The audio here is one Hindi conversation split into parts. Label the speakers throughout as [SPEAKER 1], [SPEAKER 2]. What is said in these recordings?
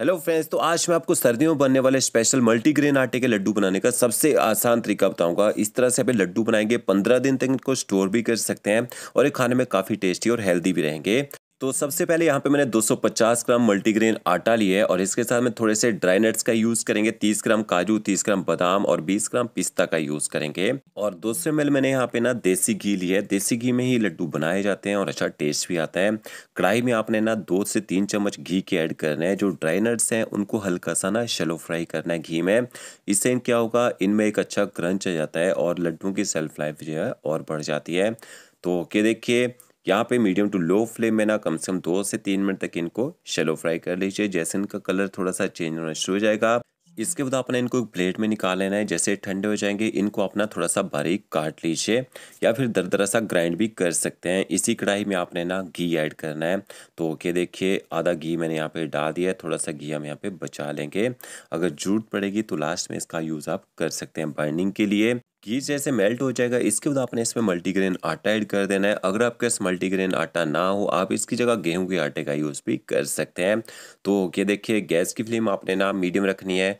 [SPEAKER 1] हेलो फ्रेंड्स तो आज मैं आपको सर्दियों में बनने वाले स्पेशल मल्टीग्रेन आटे के लड्डू बनाने का सबसे आसान तरीका बताऊंगा इस तरह से अभी लड्डू बनाएंगे पंद्रह दिन तक इनको स्टोर भी कर सकते हैं और ये खाने में काफ़ी टेस्टी और हेल्दी भी रहेंगे तो सबसे पहले यहाँ पे मैंने 250 ग्राम मल्टीग्रेन आटा लिया है और इसके साथ में थोड़े से ड्राई नट्स का यूज़ करेंगे 30 ग्राम काजू 30 ग्राम बादाम और 20 ग्राम पिस्ता का यूज़ करेंगे और 200 सौ मैंने यहाँ पे ना देसी घी लिया है देसी घी में ही लड्डू बनाए जाते हैं और अच्छा टेस्ट भी आता है कढ़ाई में आपने ना दो से तीन चम्मच घी के ऐड करना है जो ड्राई नट्स हैं उनको हल्का सा ना शलो फ्राई करना है घी में इससे क्या होगा इनमें एक अच्छा क्रंच आ जाता है और लड्डू की सेल्फ लाइफ जो है और बढ़ जाती है तो ओके देखिए यहाँ पे मीडियम टू लो फ्लेम में ना कम से कम दो से तीन मिनट तक इनको शेलो फ्राई कर लीजिए जैसे इनका कलर थोड़ा सा चेंज होना शुरू हो जाएगा इसके बाद आपने इनको एक प्लेट में निकाल लेना है जैसे ठंडे हो जाएंगे इनको अपना थोड़ा सा बारीक काट लीजिए या फिर दरा सा ग्राइंड भी कर सकते हैं इसी कढ़ाई में आपने ना घी ऐड करना है तो ओके देखिए आधा घी मैंने यहाँ पे डाल दिया है थोड़ा सा घी हम यहाँ पे बचा लेंगे अगर जरूरत पड़ेगी तो लास्ट में इसका यूज़ आप कर सकते हैं बर्निंग के लिए घी जैसे मेल्ट हो जाएगा इसके बाद आपने इसमें मल्टीग्रेन आटा ऐड कर देना है अगर आपके पास मल्टीग्रेन आटा ना हो आप इसकी जगह गेहूं के आटे का यूज़ भी कर सकते हैं तो ये देखिए गैस की फ्लेम आपने ना मीडियम रखनी है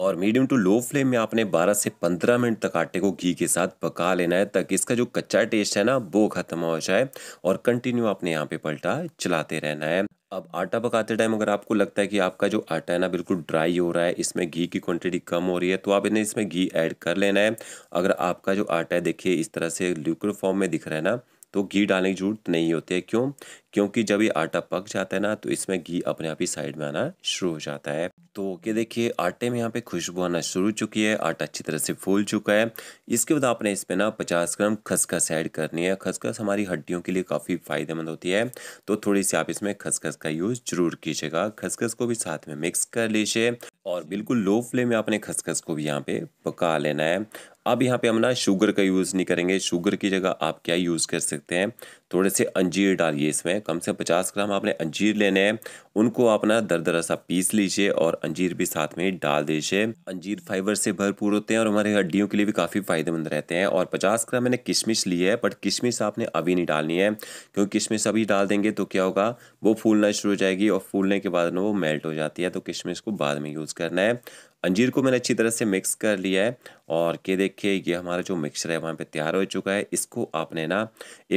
[SPEAKER 1] और मीडियम टू लो फ्लेम में आपने 12 से 15 मिनट तक आटे को घी के साथ पका लेना है ताकि इसका जो कच्चा टेस्ट है ना वो ख़त्म हो जाए और कंटिन्यू आपने यहाँ पे पलटा चलाते रहना है अब आटा पकाते टाइम अगर आपको लगता है कि आपका जो आटा है ना बिल्कुल ड्राई हो रहा है इसमें घी की क्वांटिटी कम हो रही है तो आप इन्हें इसमें घी ऐड कर लेना है अगर आपका जो आटा है देखिए इस तरह से लिक्विड फॉर्म में दिख रहा है ना तो घी डालने की जरूरत नहीं होती है क्यों क्योंकि जब ये आटा पक जाता है ना तो इसमें घी अपने आप ही साइड में आना शुरू हो जाता है तो ओके देखिए आटे में यहाँ पे खुशबू आना शुरू हो चुकी है आटा अच्छी तरह से फूल चुका है इसके बाद आपने इसमें ना पचास ग्राम खसखस ऐड करनी है खसखस हमारी हड्डियों के लिए काफ़ी फायदेमंद होती है तो थोड़ी सी आप इसमें खसखस का यूज़ जरूर कीजिएगा खसखस को भी साथ में मिक्स कर लीजिए और बिल्कुल लो फ्लेम में आपने खसखस को भी यहाँ पे पका लेना है अब यहाँ पे हम ना शुगर का यूज़ नहीं करेंगे शुगर की जगह आप क्या यूज़ कर सकते हैं थोड़े से अंजीर डालिए इसमें कम से कम पचास ग्राम आपने अंजीर लेने हैं उनको अपना दरदरा सा पीस लीजिए और अंजीर भी साथ में डाल दीजिए अंजीर फाइबर से भरपूर होते हैं और हमारे हड्डियों के लिए भी काफ़ी फायदेमंद रहते हैं और पचास ग्राम मैंने किशमिश ली है बट किशमिश आपने अभी नहीं डालनी है क्योंकि किशमिश अभी डाल देंगे तो क्या होगा वो फूलना शुरू हो जाएगी और फूलने के बाद ना वो मेल्ट हो जाती है तो किशमिश को बाद में यूज़ करना है अंजीर को मैंने अच्छी तरह से मिक्स कर लिया है और के देखिए ये हमारा जो मिक्सर है वहाँ पे तैयार हो चुका है इसको आपने ना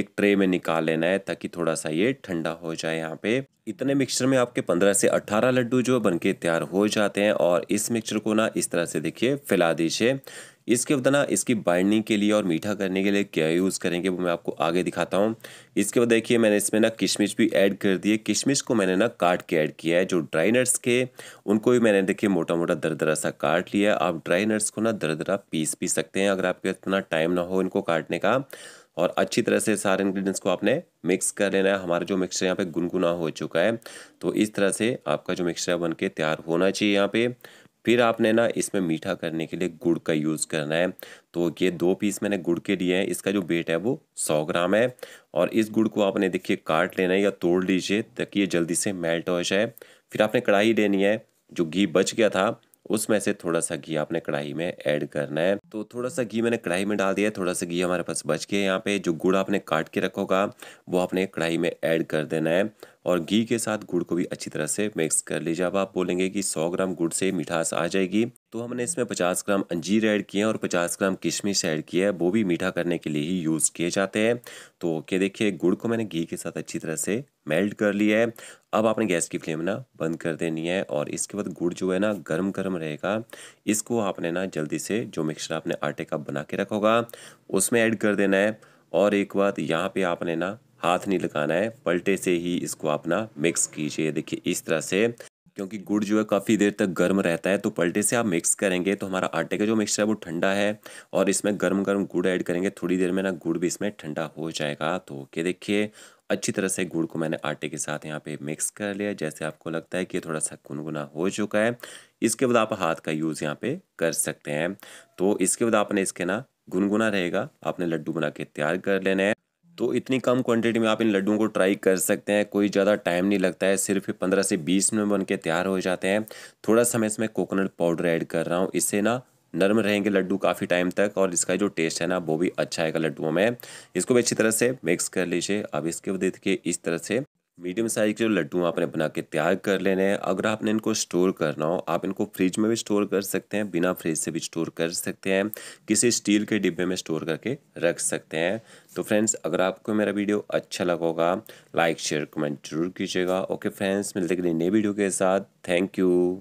[SPEAKER 1] एक ट्रे में निकाल लेना है ताकि थोड़ा सा ये ठंडा हो जाए यहाँ पे इतने मिक्सर में आप आपके 15 से 18 लड्डू जो बनके तैयार हो जाते हैं और इस मिक्सचर को ना इस तरह से देखिए फैला दीजिए इसके बाद ना इसकी बाइंडिंग के लिए और मीठा करने के लिए क्या यूज़ करेंगे वो मैं आपको आगे दिखाता हूँ इसके बाद देखिए मैंने इसमें ना किशमिश भी ऐड कर दी किशमिश को मैंने ना काट के ऐड किया है जो ड्राई नट्स के उनको भी मैंने देखिए मोटा मोटा दरदरा सा काट लिया आप ड्राई नट्स को ना दरदरा पीस पी सकते हैं अगर आपके इतना टाइम ना हो इनको काटने का और अच्छी तरह से सारे इंग्रेडिएंट्स को आपने मिक्स कर लेना है हमारा जो मिक्सचर यहाँ पे गुनगुना हो चुका है तो इस तरह से आपका जो मिक्सचर बन के तैयार होना चाहिए यहाँ पे फिर आपने ना इसमें मीठा करने के लिए गुड़ का यूज़ करना है तो ये दो पीस मैंने गुड़ के लिए हैं इसका जो वेट है वो सौ ग्राम है और इस गुड़ को आपने देखिए काट लेना है या तोड़ लीजिए ताकि ये जल्दी से मेल्ट हो जाए फिर आपने कढ़ाई लेनी है जो घी बच गया था उसमें से थोड़ा सा घी आपने कढ़ाई में ऐड करना है तो थोड़ा सा घी मैंने कढ़ाई में डाल दिया थोड़ा सा घी हमारे पास बच गया यहाँ पे जो गुड़ आपने काट के रखा होगा वो आपने कढ़ाई में ऐड कर देना है और घी के साथ गुड़ को भी अच्छी तरह से मिक्स कर लीजिए अब आप बोलेंगे कि 100 ग्राम गुड़ से मिठास आ जाएगी तो हमने इसमें 50 ग्राम अंजीर ऐड किए हैं और 50 ग्राम किशमिश ऐड किया है वो भी मीठा करने के लिए ही यूज़ किए जाते हैं तो ओके देखिए गुड़ को मैंने घी के साथ अच्छी तरह से मेल्ट कर लिया है अब आपने गैस की फ्लेम ना बंद कर देनी है और इसके बाद गुड़ जो है ना गर्म गर्म रहेगा इसको आपने ना जल्दी से जो मिक्सर आपने आटे का बना के रखा होगा उसमें ऐड कर देना है और एक बात यहाँ पे आपने ना हाथ नहीं लगाना है पलटे से ही इसको अपना मिक्स कीजिए देखिए इस तरह से क्योंकि गुड़ जो है काफ़ी देर तक गर्म रहता है तो पलटे से आप मिक्स करेंगे तो हमारा आटे का जो मिक्सचर है वो ठंडा है और इसमें गर्म गर्म गुड़ ऐड करेंगे थोड़ी देर में ना गुड़ भी इसमें ठंडा हो जाएगा तो ओके देखिए अच्छी तरह से गुड़ को मैंने आटे के साथ यहाँ पे मिक्स कर लिया जैसे आपको लगता है कि थोड़ा सा गुनगुना हो चुका है इसके बाद आप हाथ का यूज़ यहाँ पे कर सकते हैं तो इसके बाद आपने इसके ना गुनगुना रहेगा आपने लड्डू बना के तैयार कर लेने हैं तो इतनी कम क्वांटिटी में आप इन लड्डुओं को ट्राई कर सकते हैं कोई ज़्यादा टाइम नहीं लगता है सिर्फ पंद्रह से बीस मिनट में बन के तैयार हो जाते हैं थोड़ा समय इसमें कोकोनट पाउडर ऐड कर रहा हूँ इससे ना नरम रहेंगे लड्डू काफ़ी टाइम तक और इसका जो टेस्ट है ना वो भी अच्छा आएगा लड्डुओं में इसको भी अच्छी तरह से मिक्स कर लीजिए अब इसके बाद देखिए इस तरह से मीडियम साइज के जो लड्डू आपने बना के तैयार कर लेने हैं अगर आपने इनको स्टोर करना हो आप इनको फ्रिज में भी स्टोर कर सकते हैं बिना फ्रिज से भी स्टोर कर सकते हैं किसी स्टील के डिब्बे में स्टोर करके रख सकते हैं तो फ्रेंड्स अगर आपको मेरा वीडियो अच्छा लगा होगा लाइक शेयर कमेंट जरूर कीजिएगा ओके फ्रेंड्स मिलते नई वीडियो के साथ थैंक यू